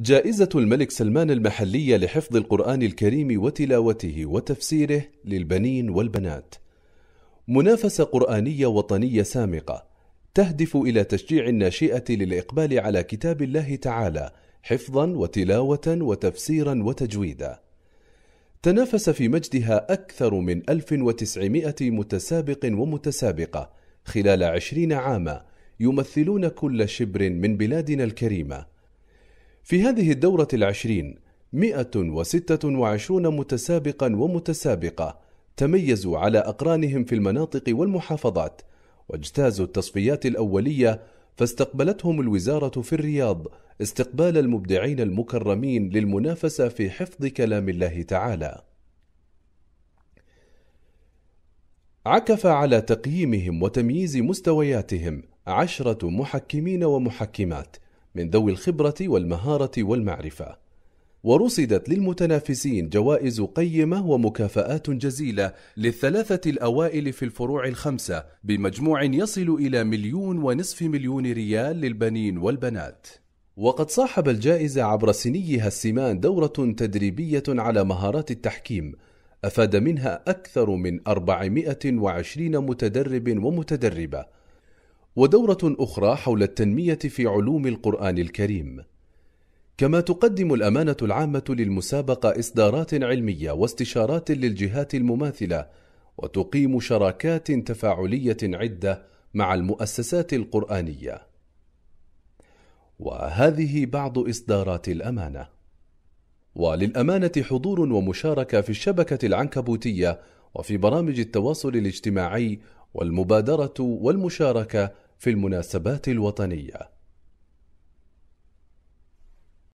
جائزة الملك سلمان المحلية لحفظ القرآن الكريم وتلاوته وتفسيره للبنين والبنات. منافسة قرآنية وطنية سامقة تهدف إلى تشجيع الناشئة للإقبال على كتاب الله تعالى حفظا وتلاوة وتفسيرا وتجويدا. تنافس في مجدها أكثر من 1900 متسابق ومتسابقة خلال 20 عاما يمثلون كل شبر من بلادنا الكريمه في هذه الدورة العشرين 126 متسابقا ومتسابقة تميزوا على أقرانهم في المناطق والمحافظات واجتازوا التصفيات الأولية فاستقبلتهم الوزارة في الرياض استقبال المبدعين المكرمين للمنافسة في حفظ كلام الله تعالى. عكف على تقييمهم وتمييز مستوياتهم عشرة محكمين ومحكمات من ذوي الخبرة والمهارة والمعرفة ورصدت للمتنافسين جوائز قيمة ومكافآت جزيلة للثلاثة الأوائل في الفروع الخمسة بمجموع يصل إلى مليون ونصف مليون ريال للبنين والبنات وقد صاحب الجائزة عبر سنيها السمان دورة تدريبية على مهارات التحكيم أفاد منها أكثر من 420 متدرب ومتدربة ودورة أخرى حول التنمية في علوم القرآن الكريم. كما تقدم الأمانة العامة للمسابقة إصدارات علمية واستشارات للجهات المماثلة، وتقيم شراكات تفاعلية عدة مع المؤسسات القرآنية. وهذه بعض إصدارات الأمانة. وللأمانة حضور ومشاركة في الشبكة العنكبوتية وفي برامج التواصل الاجتماعي والمبادرة والمشاركة في المناسبات الوطنية